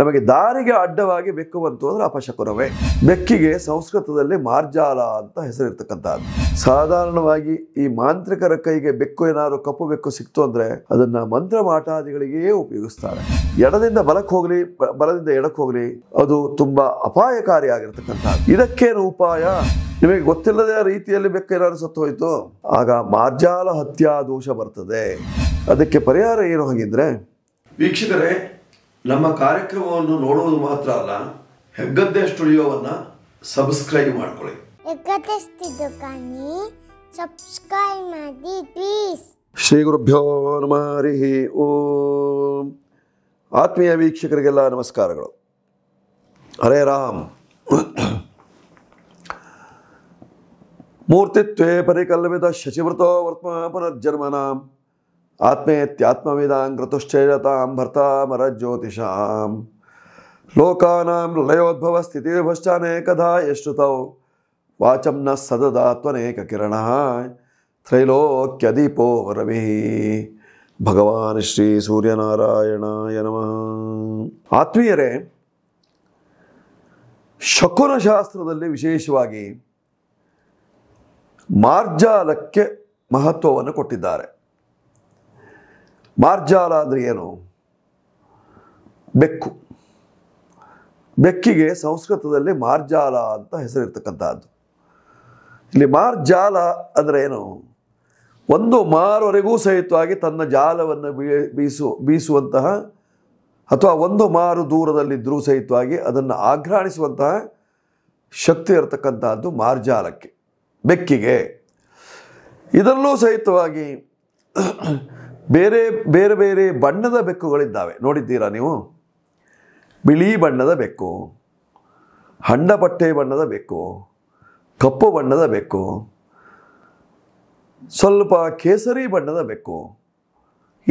ನಮಗೆ ದಾರಿಗೆ ಅಡ್ಡವಾಗಿ ಬೆಕ್ಕು ಬಂತು ಅಂದ್ರೆ ಅಪಶಕುನವೇ ಬೆಕ್ಕಿಗೆ ಸಂಸ್ಕೃತದಲ್ಲಿ ಮಾರ್ಜಾಲ ಅಂತ ಹೆಸರಿರ್ತಕ್ಕಂಥದ್ದು ಸಾಧಾರಣವಾಗಿ ಈ ಮಾಂತ್ರಿಕರ ಕೈಗೆ ಬೆಕ್ಕು ಏನಾದ್ರು ಕಪ್ಪು ಬೆಕ್ಕು ಸಿಕ್ತು ಅಂದ್ರೆ ಅದನ್ನ ಮಂತ್ರ ಮಾಟಾದಿಗಳಿಗೆ ಉಪಯೋಗಿಸ್ತಾರೆ ಎಡದಿಂದ ಬಲಕ್ಕೆ ಹೋಗಲಿ ಬಲದಿಂದ ಎಡಕ್ಕೆ ಹೋಗಲಿ ಅದು ತುಂಬಾ ಅಪಾಯಕಾರಿಯಾಗಿರ್ತಕ್ಕಂಥದ್ದು ಇದಕ್ಕೇನು ಉಪಾಯ ನಿಮಗೆ ಗೊತ್ತಿಲ್ಲದ ರೀತಿಯಲ್ಲಿ ಬೆಕ್ಕ ಏನಾದ್ರು ಸತ್ತು ಹೋಯ್ತು ಆಗ ಮಾರ್ಜಾಲ ಹತ್ಯಾ ದೋಷ ಬರ್ತದೆ ಅದಕ್ಕೆ ಪರಿಹಾರ ಏನು ಹಾಗಿದ್ರೆ ವೀಕ್ಷಕರೇ ನಮ್ಮ ಕಾರ್ಯಕ್ರಮವನ್ನು ನೋಡುವುದು ಮಾತ್ರ ಅಲ್ಲ ಹೆಗ್ಗದ್ದೆ ಸ್ಟುಡಿಯೋವನ್ನ ಸಬ್ಸ್ಕ್ರೈಬ್ ಮಾಡ್ಕೊಳ್ಳಿ ಸಬ್ಸ್ಕ್ರೈಬ್ ಮಾಡಿ ಪ್ಲೀಸ್ ಶ್ರೀ ಗುರುಭ್ಯೋ ನಮಾರಿ ಓಂ ಆತ್ಮೀಯ ವೀಕ್ಷಕರಿಗೆಲ್ಲ ನಮಸ್ಕಾರಗಳು ಹರೇ ರಾಮ್ ಮೂರ್ತಿತ್ವೇ ಪರಿಕಲ್ಪಿತ ಶಚಿವೃತೋ ವರ್ತಮ ಪುನರ್ಜನ್ಮನಾಂ ಆತ್ಮೇತ್ಯಾತ್ಮವಿದಾಂ ಭರ್ತಾಮರ ಜ್ಯೋತಿಷಾಂ ಲೋಕಾನಾಂ ಲಯೋದ್ಭವ ಸ್ಥಿತಿರ್ಭಶ್ಚಾನೇಕಧಾ ಯಶ್ರುತೌ ವಾಚಂ ನ ಸದದಾತ್ವನೇಕ ಕಿರಣ ದೀಪೋ ರವಿ ಭಗವಾನ್ ಶ್ರೀ ಸೂರ್ಯನಾರಾಯಣ ನಮಃ ಆತ್ಮೀಯರೇ ಶಕುನಶಾಸ್ತ್ರದಲ್ಲಿ ವಿಶೇಷವಾಗಿ ಮಾರ್ಜಾಲಕ್ಕೆ ಮಹತ್ವವನ್ನು ಕೊಟ್ಟಿದ್ದಾರೆ ಮಾರ್ಜಾಲ ಅಂದರೆ ಏನು ಬೆಕ್ಕು ಬೆಕ್ಕಿಗೆ ಸಂಸ್ಕೃತದಲ್ಲಿ ಮಾರ್ಜಾಲ ಅಂತ ಹೆಸರಿರ್ತಕ್ಕಂಥದ್ದು ಇಲ್ಲಿ ಮಾರ್ಜಾಲ ಅಂದರೆ ಏನು ಒಂದು ಮಾರುವರೆಗೂ ಸಹಿತವಾಗಿ ತನ್ನ ಜಾಲವನ್ನು ಬೀಸು ಬೀಸುವಂತಹ ಅಥವಾ ಒಂದು ಮಾರು ದೂರದಲ್ಲಿದ್ದರೂ ಸಹಿತವಾಗಿ ಅದನ್ನು ಆಘ್ರಾಣಿಸುವಂತಹ ಶಕ್ತಿ ಇರತಕ್ಕಂಥದ್ದು ಮಾರ್ಜಾಲಕ್ಕೆ ಬೆಕ್ಕಿಗೆ ಇದರಲ್ಲೂ ಸಹಿತವಾಗಿ ಬೇರೆ ಬೇರೆ ಬೇರೆ ಬಣ್ಣದ ಬೆಕ್ಕುಗಳಿದ್ದಾವೆ ನೋಡಿದ್ದೀರಾ ನೀವು ಬಿಳಿ ಬಣ್ಣದ ಬೆಕ್ಕು ಹಣ್ಣ ಬಟ್ಟೆ ಬಣ್ಣದ ಬೆಕ್ಕು ಕಪ್ಪು ಬಣ್ಣದ ಬೆಕ್ಕು ಸ್ವಲ್ಪ ಕೇಸರಿ ಬಣ್ಣದ ಬೆಕ್ಕು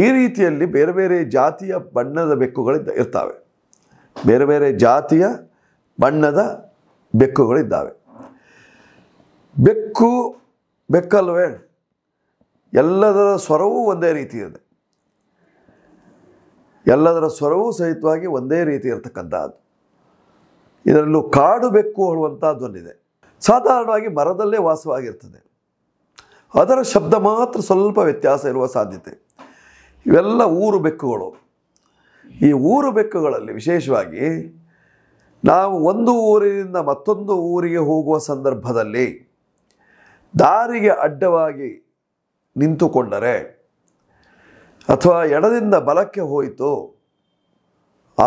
ಈ ರೀತಿಯಲ್ಲಿ ಬೇರೆ ಬೇರೆ ಜಾತಿಯ ಬಣ್ಣದ ಬೆಕ್ಕುಗಳಿದ್ದ ಇರ್ತವೆ ಬೇರೆ ಬೇರೆ ಜಾತಿಯ ಬಣ್ಣದ ಬೆಕ್ಕುಗಳಿದ್ದಾವೆ ಬೆಕ್ಕು ಬೆಕ್ಕಲ್ವೇ ಎಲ್ಲದರ ಸ್ವರವೂ ಒಂದೇ ರೀತಿ ಇದೆ ಎಲ್ಲದರ ಸ್ವರವೂ ಸಹಿತವಾಗಿ ಒಂದೇ ರೀತಿ ಇರತಕ್ಕಂಥದ್ದು ಇದರಲ್ಲೂ ಕಾಡು ಬೆಕ್ಕು ಹೊಳುವಂಥ ಧ್ವನಿದೆ ಸಾಧಾರಣವಾಗಿ ಮರದಲ್ಲೇ ವಾಸವಾಗಿರ್ತದೆ ಅದರ ಶಬ್ದ ಮಾತ್ರ ಸ್ವಲ್ಪ ವ್ಯತ್ಯಾಸ ಇರುವ ಸಾಧ್ಯತೆ ಇವೆಲ್ಲ ಊರು ಬೆಕ್ಕುಗಳು ಈ ಊರು ಬೆಕ್ಕುಗಳಲ್ಲಿ ವಿಶೇಷವಾಗಿ ನಾವು ಒಂದು ಊರಿನಿಂದ ಮತ್ತೊಂದು ಊರಿಗೆ ಹೋಗುವ ಸಂದರ್ಭದಲ್ಲಿ ದಾರಿಗೆ ಅಡ್ಡವಾಗಿ ನಿಂತುಕೊಂಡರೆ ಅಥವಾ ಎಡದಿಂದ ಬಲಕ್ಕೆ ಹೋಯಿತು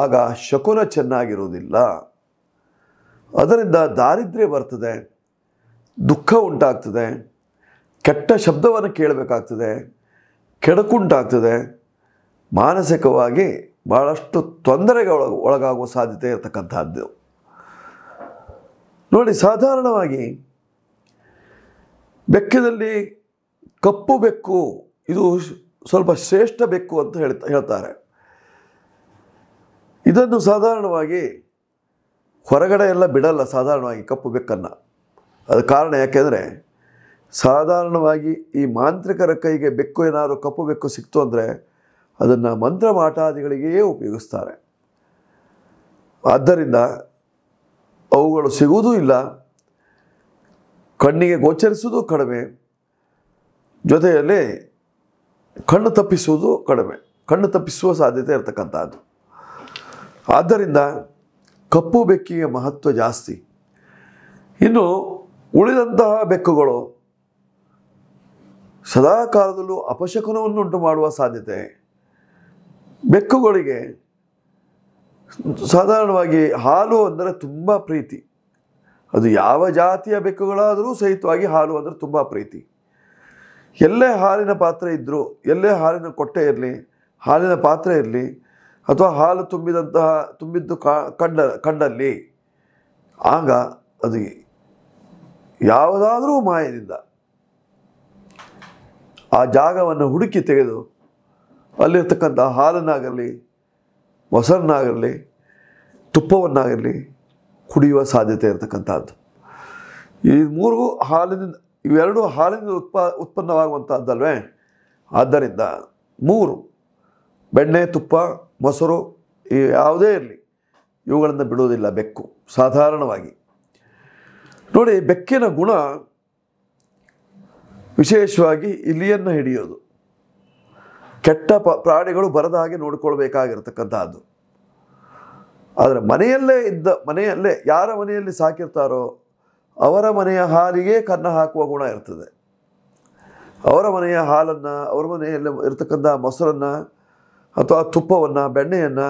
ಆಗ ಶಕುನ ಚೆನ್ನಾಗಿರುವುದಿಲ್ಲ ಅದರಿಂದ ದಾರಿದ್ರ್ಯ ಬರ್ತದೆ ದುಃಖ ಉಂಟಾಗ್ತದೆ ಕೆಟ್ಟ ಶಬ್ದವನ್ನು ಕೇಳಬೇಕಾಗ್ತದೆ ಕೆಡಕುಂಟಾಗ್ತದೆ ಮಾನಸಿಕವಾಗಿ ಭಾಳಷ್ಟು ತೊಂದರೆಗೆ ಒಳ ಒಳಗಾಗುವ ಸಾಧ್ಯತೆ ಇರತಕ್ಕಂಥದ್ದು ನೋಡಿ ಸಾಧಾರಣವಾಗಿ ಬೆಕ್ಕದಲ್ಲಿ ಕಪ್ಪು ಬೆಕ್ಕು ಇದು ಸ್ವಲ್ಪ ಶ್ರೇಷ್ಠ ಬೆಕ್ಕು ಅಂತ ಹೇಳ್ತಾ ಹೇಳ್ತಾರೆ ಇದನ್ನು ಸಾಧಾರಣವಾಗಿ ಹೊರಗಡೆ ಎಲ್ಲ ಬಿಡಲ್ಲ ಸಾಧಾರಣವಾಗಿ ಕಪ್ಪು ಬೆಕ್ಕನ್ನು ಅದು ಕಾರಣ ಯಾಕೆಂದರೆ ಸಾಧಾರಣವಾಗಿ ಈ ಮಾಂತ್ರಿಕರ ಕೈಗೆ ಬೆಕ್ಕು ಏನಾದರೂ ಕಪ್ಪು ಬೆಕ್ಕು ಸಿಕ್ತು ಅಂದರೆ ಅದನ್ನು ಮಂತ್ರ ಮಾಟಾದಿಗಳಿಗೇ ಉಪಯೋಗಿಸ್ತಾರೆ ಆದ್ದರಿಂದ ಅವುಗಳು ಸಿಗುವುದೂ ಇಲ್ಲ ಕಣ್ಣಿಗೆ ಗೋಚರಿಸುವುದು ಕಡಿಮೆ ಜೊತೆಯಲ್ಲಿ ಕಣ್ಣು ತಪ್ಪಿಸುವುದು ಕಡಿಮೆ ಕಣ್ಣು ತಪ್ಪಿಸುವ ಸಾಧ್ಯತೆ ಇರತಕ್ಕಂಥದ್ದು ಆದ್ದರಿಂದ ಕಪ್ಪು ಬೆಕ್ಕಿಗೆ ಮಹತ್ವ ಜಾಸ್ತಿ ಇನ್ನು ಉಳಿದಂತಹ ಬೆಕ್ಕುಗಳು ಸದಾ ಕಾಲದಲ್ಲೂ ಅಪಶಕನವನ್ನುಂಟು ಮಾಡುವ ಸಾಧ್ಯತೆ ಬೆಕ್ಕುಗಳಿಗೆ ಸಾಧಾರಣವಾಗಿ ಹಾಲು ಅಂದರೆ ತುಂಬ ಪ್ರೀತಿ ಅದು ಯಾವ ಜಾತಿಯ ಬೆಕ್ಕುಗಳಾದರೂ ಸಹಿತವಾಗಿ ಹಾಲು ಅಂದರೆ ತುಂಬ ಪ್ರೀತಿ ಎಲ್ಲೇ ಹಾಲಿನ ಪಾತ್ರೆ ಇದ್ದರೂ ಎಲ್ಲೇ ಹಾಲಿನ ಕೊಟ್ಟೆ ಇರಲಿ ಹಾಲಿನ ಪಾತ್ರೆ ಇರಲಿ ಅಥವಾ ಹಾಲು ತುಂಬಿದಂತಹ ತುಂಬಿದ್ದು ಕಂಡ ಕಂಡಲ್ಲಿ ಆಗ ಅದು ಯಾವುದಾದರೂ ಮಾಯದಿಂದ ಆ ಜಾಗವನ್ನು ಹುಡುಕಿ ತೆಗೆದು ಅಲ್ಲಿರ್ತಕ್ಕಂಥ ಹಾಲನ್ನಾಗಿರಲಿ ಮೊಸರನ್ನಾಗಿರಲಿ ತುಪ್ಪವನ್ನಾಗಿರಲಿ ಕುಡಿಯುವ ಸಾಧ್ಯತೆ ಇರತಕ್ಕಂಥದ್ದು ಈ ಮೂರು ಹಾಲಿನಿಂದ ಇವೆರಡೂ ಹಾಲಿನ ಉತ್ಪ ಉತ್ಪನ್ನವಾಗುವಂಥದ್ದಲ್ವೇ ಆದ್ದರಿಂದ ಮೂರು ಬೆಣ್ಣೆ ತುಪ್ಪ ಮೊಸರು ಈ ಯಾವುದೇ ಇರಲಿ ಇವುಗಳನ್ನು ಬಿಡುವುದಿಲ್ಲ ಬೆಕ್ಕು ಸಾಧಾರಣವಾಗಿ ನೋಡಿ ಬೆಕ್ಕಿನ ಗುಣ ವಿಶೇಷವಾಗಿ ಇಲಿಯನ್ನು ಹಿಡಿಯೋದು ಕೆಟ್ಟ ಪ ಪ್ರಾಣಿಗಳು ಬರದ ಹಾಗೆ ನೋಡಿಕೊಳ್ಬೇಕಾಗಿರ್ತಕ್ಕಂಥದ್ದು ಆದರೆ ಮನೆಯಲ್ಲೇ ಇದ್ದ ಮನೆಯಲ್ಲೇ ಯಾರ ಮನೆಯಲ್ಲಿ ಸಾಕಿರ್ತಾರೋ ಅವರ ಮನೆಯ ಹಾಲಿಗೆ ಕನ್ನ ಹಾಕುವ ಗುಣ ಇರ್ತದೆ ಅವರ ಮನೆಯ ಹಾಲನ್ನು ಅವರ ಮನೆಯಲ್ಲಿ ಇರತಕ್ಕಂಥ ಮೊಸರನ್ನು ಅಥವಾ ತುಪ್ಪವನ್ನು ಬೆಣ್ಣೆಯನ್ನು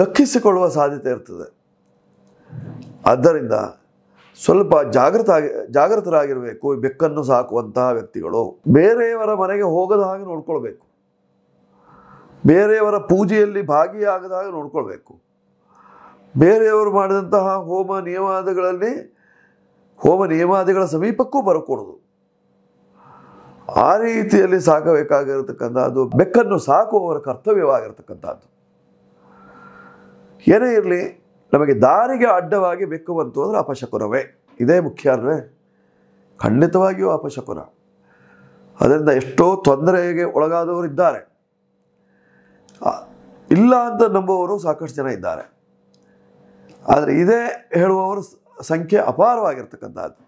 ದಕ್ಕಿಸಿಕೊಳ್ಳುವ ಸಾಧ್ಯತೆ ಇರ್ತದೆ ಆದ್ದರಿಂದ ಸ್ವಲ್ಪ ಜಾಗೃತ ಜಾಗೃತರಾಗಿರಬೇಕು ಬೆಕ್ಕನ್ನು ಸಾಕುವಂತಹ ವ್ಯಕ್ತಿಗಳು ಬೇರೆಯವರ ಮನೆಗೆ ಹೋಗದ ಹಾಗೆ ನೋಡ್ಕೊಳ್ಬೇಕು ಬೇರೆಯವರ ಪೂಜೆಯಲ್ಲಿ ಭಾಗಿಯಾಗದ ಹಾಗೆ ನೋಡ್ಕೊಳ್ಬೇಕು ಬೇರೆಯವರು ಮಾಡಿದಂತಹ ಹೋಮ ನಿಯಮಾದಗಳಲ್ಲಿ ಹೋಮ ನಿಯಮಾದಿಗಳ ಸಮೀಪಕ್ಕೂ ಬರಕೂಡದು ಆ ರೀತಿಯಲ್ಲಿ ಸಾಕಬೇಕಾಗಿರತಕ್ಕಂಥದ್ದು ಬೆಕ್ಕನ್ನು ಸಾಕುವವರ ಕರ್ತವ್ಯವಾಗಿರತಕ್ಕಂಥದ್ದು ಏನೇ ಇರಲಿ ನಮಗೆ ದಾರಿಗೆ ಅಡ್ಡವಾಗಿ ಬೆಕ್ಕು ಬಂತು ಅಂದರೆ ಅಪಶಕುನವೇ ಇದೇ ಮುಖ್ಯ ಅಂದ್ರೆ ಖಂಡಿತವಾಗಿಯೂ ಅಪಶಕುನ ಅದರಿಂದ ಎಷ್ಟೋ ತೊಂದರೆಗೆ ಒಳಗಾದವರು ಇದ್ದಾರೆ ಇಲ್ಲ ಅಂತ ನಂಬುವವರು ಸಾಕಷ್ಟು ಜನ ಇದ್ದಾರೆ ಆದರೆ ಇದೇ ಹೇಳುವವರು ಸಂಖ್ಯೆ ಅಪಾರವಾಗಿರ್ತಕ್ಕಂಥದ್ದು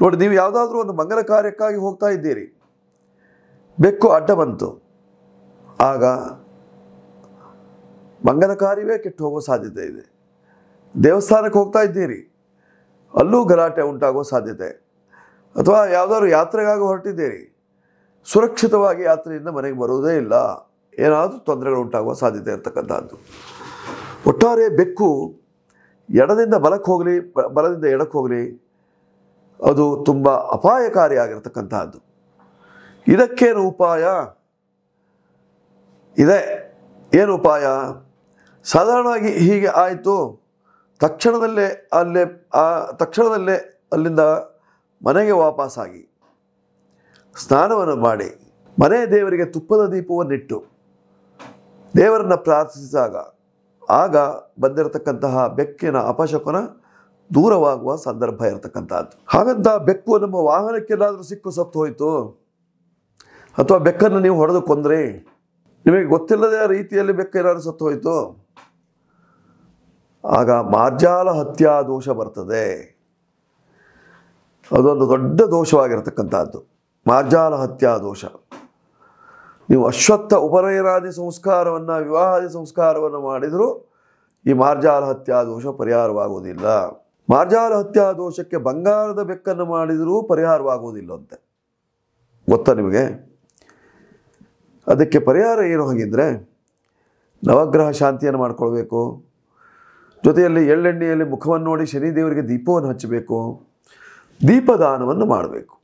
ನೋಡಿ ನೀವು ಯಾವುದಾದ್ರೂ ಒಂದು ಮಂಗಲ ಕಾರ್ಯಕ್ಕಾಗಿ ಹೋಗ್ತಾ ಇದ್ದೀರಿ ಬೆಕ್ಕು ಅಡ್ಡ ಬಂತು ಆಗ ಮಂಗಲ ಕಾರ್ಯವೇ ಕೆಟ್ಟು ಹೋಗೋ ಸಾಧ್ಯತೆ ಇದೆ ದೇವಸ್ಥಾನಕ್ಕೆ ಹೋಗ್ತಾ ಇದ್ದೀರಿ ಅಲ್ಲೂ ಗಲಾಟೆ ಉಂಟಾಗೋ ಸಾಧ್ಯತೆ ಅಥವಾ ಯಾವುದಾದ್ರು ಯಾತ್ರೆಗಾಗಿ ಹೊರಟಿದ್ದೀರಿ ಸುರಕ್ಷಿತವಾಗಿ ಯಾತ್ರೆಯಿಂದ ಮನೆಗೆ ಬರುವುದೇ ಇಲ್ಲ ಏನಾದರೂ ತೊಂದರೆಗಳು ಉಂಟಾಗುವ ಸಾಧ್ಯತೆ ಇರತಕ್ಕಂಥದ್ದು ಒಟ್ಟಾರೆ ಬೆಕ್ಕು ಎಡದಿಂದ ಬಲಕ್ಕೆ ಹೋಗಲಿ ಬಲದಿಂದ ಎಡಕ್ಕೆ ಹೋಗಲಿ ಅದು ತುಂಬ ಅಪಾಯಕಾರಿಯಾಗಿರ್ತಕ್ಕಂತಹದ್ದು ಇದಕ್ಕೇನು ಉಪಾಯ ಇದೆ ಏನು ಉಪಾಯ ಸಾಧಾರಣವಾಗಿ ಹೀಗೆ ಆಯಿತು ತಕ್ಷಣದಲ್ಲೇ ಅಲ್ಲೇ ಆ ತಕ್ಷಣದಲ್ಲೇ ಅಲ್ಲಿಂದ ಮನೆಗೆ ವಾಪಸ್ಸಾಗಿ ಸ್ನಾನವನ್ನು ಮಾಡಿ ಮನೆ ದೇವರಿಗೆ ತುಪ್ಪದ ದೀಪವನ್ನಿಟ್ಟು ದೇವರನ್ನು ಪ್ರಾರ್ಥಿಸಿದಾಗ ಆಗ ಬಂದಿರತಕ್ಕಂತಹ ಬೆಕ್ಕಿನ ಅಪಶಕುನ ದೂರವಾಗುವ ಸಂದರ್ಭ ಇರತಕ್ಕಂಥದ್ದು ಹಾಗಂತ ಬೆಕ್ಕು ನಮ್ಮ ವಾಹನಕ್ಕೆಲ್ಲಾದರೂ ಸಿಕ್ಕು ಸತ್ತು ಹೋಯಿತು ಅಥವಾ ಬೆಕ್ಕನ್ನು ನೀವು ಹೊಡೆದು ಕೊಂದ್ರಿ ನಿಮಗೆ ಗೊತ್ತಿಲ್ಲದ ರೀತಿಯಲ್ಲಿ ಬೆಕ್ಕ ಏನಾದರೂ ಸತ್ತು ಹೋಯಿತು ಆಗ ಮಾರ್ಜಾಲ ಹತ್ಯಾ ದೋಷ ಬರ್ತದೆ ಅದೊಂದು ದೊಡ್ಡ ದೋಷವಾಗಿರ್ತಕ್ಕಂಥದ್ದು ಮಾರ್ಜಾಲ ಹತ್ಯಾ ದೋಷ ನೀವು ಅಶ್ವತ್ಥ ಉಪನಯನಾದಿ ಸಂಸ್ಕಾರವನ್ನು ವಿವಾಹಾದಿ ಸಂಸ್ಕಾರವನ್ನು ಮಾಡಿದರೂ ಈ ಮಾರ್ಜಾಲ ಹತ್ಯಾ ದೋಷ ಪರಿಹಾರವಾಗುವುದಿಲ್ಲ ಮಾರ್ಜಾಲ ಹತ್ಯಾ ದೋಷಕ್ಕೆ ಬಂಗಾರದ ಬೆಕ್ಕನ್ನು ಮಾಡಿದರೂ ಪರಿಹಾರವಾಗುವುದಿಲ್ಲ ಪರಿಹಾರವಾಗುವುದಿಲ್ಲಂತೆ ಗೊತ್ತಾ ನಿಮಗೆ ಅದಕ್ಕೆ ಪರಿಹಾರ ಏನು ಹಾಗಿದ್ರೆ ನವಗ್ರಹ ಶಾಂತಿಯನ್ನು ಮಾಡಿಕೊಳ್ಬೇಕು ಜೊತೆಯಲ್ಲಿ ಎಳ್ಳೆಣ್ಣೆಯಲ್ಲಿ ಮುಖವನ್ನು ನೋಡಿ ಶನಿದೇವರಿಗೆ ದೀಪವನ್ನು ಹಚ್ಚಬೇಕು ದೀಪದಾನವನ್ನು ಮಾಡಬೇಕು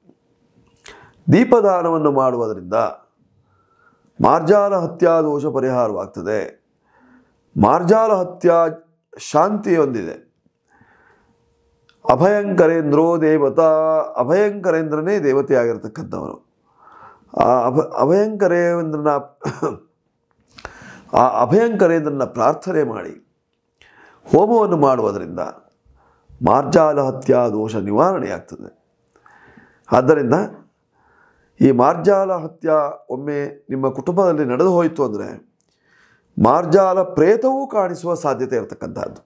ದೀಪದಾನವನ್ನು ಮಾಡುವುದರಿಂದ ಮಾರ್ಜಾಲ ಹತ್ಯಾ ದೋಷ ಪರಿಹಾರವಾಗ್ತದೆ ಮಾರ್ಜಾಲ ಹತ್ಯಾ ಹೊಂದಿದೆ ಅಭಯಂಕರೇಂದ್ರೋ ದೇವತಾ ಅಭಯಂಕರೇಂದ್ರನೇ ದೇವತೆಯಾಗಿರ್ತಕ್ಕಂಥವರು ಆ ಅಭ ಅಭಯಂಕರೇಂದ್ರನ ಆ ಅಭಯಂಕರೇಂದ್ರನ ಪ್ರಾರ್ಥನೆ ಮಾಡಿ ಹೋಮವನ್ನು ಮಾಡುವುದರಿಂದ ಮಾರ್ಜಾಲ ಹತ್ಯಾ ದೋಷ ನಿವಾರಣೆಯಾಗ್ತದೆ ಆದ್ದರಿಂದ ಈ ಮಾರ್ಜಾಲ ಹತ್ಯ ಒಮ್ಮೆ ನಿಮ್ಮ ಕುಟುಂಬದಲ್ಲಿ ನಡೆದು ಹೋಯಿತು ಅಂದರೆ ಮಾರ್ಜಾಲ ಪ್ರೇತವೂ ಕಾಣಿಸುವ ಸಾಧ್ಯತೆ ಇರತಕ್ಕಂಥದ್ದು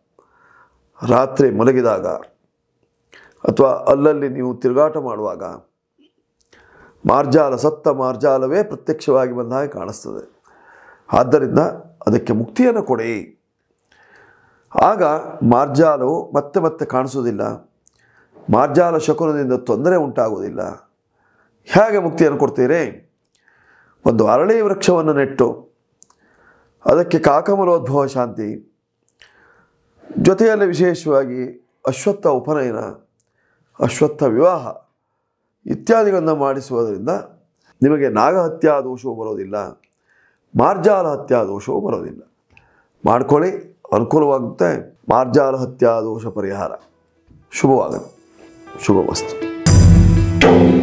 ರಾತ್ರಿ ಮಲಗಿದಾಗ ಅಥವಾ ಅಲ್ಲಲ್ಲಿ ನೀವು ತಿರುಗಾಟ ಮಾಡುವಾಗ ಮಾರ್ಜಾಲ ಸತ್ತ ಮಾರ್ಜಾಲವೇ ಪ್ರತ್ಯಕ್ಷವಾಗಿ ಬಂದಾಗ ಕಾಣಿಸ್ತದೆ ಆದ್ದರಿಂದ ಅದಕ್ಕೆ ಮುಕ್ತಿಯನ್ನು ಕೊಡಿ ಆಗ ಮಾರ್ಜಾಲವು ಮತ್ತೆ ಮತ್ತೆ ಕಾಣಿಸೋದಿಲ್ಲ ಮಾರ್ಜಾಲ ಶಕುನದಿಂದ ತೊಂದರೆ ಉಂಟಾಗುವುದಿಲ್ಲ ಹೇಗೆ ಮುಕ್ತಿಯನ್ನು ಕೊಡ್ತೀರಿ ಒಂದು ಅರಳಿ ವೃಕ್ಷವನ್ನು ನೆಟ್ಟು ಅದಕ್ಕೆ ಕಾಕಮಲೋದ್ಭವ ಶಾಂತಿ ಜೊತೆಯಲ್ಲಿ ವಿಶೇಷವಾಗಿ ಅಶ್ವತ್ಥ ಉಪನಯನ ಅಶ್ವತ್ಥ ವಿವಾಹ ಇತ್ಯಾದಿಗಳನ್ನು ಮಾಡಿಸುವುದರಿಂದ ನಿಮಗೆ ನಾಗಹತ್ಯಾ ದೋಷವು ಬರೋದಿಲ್ಲ ಮಾರ್ಜಾಲ ಹತ್ಯಾ ದೋಷವು ಬರೋದಿಲ್ಲ ಮಾಡ್ಕೊಳ್ಳಿ ಅನುಕೂಲವಾಗುತ್ತೆ ಮಾರ್ಜಾಲ ಹತ್ಯಾ ದೋಷ ಪರಿಹಾರ ಶುಭವಾಗ ಶುಭ ವಸ್ತು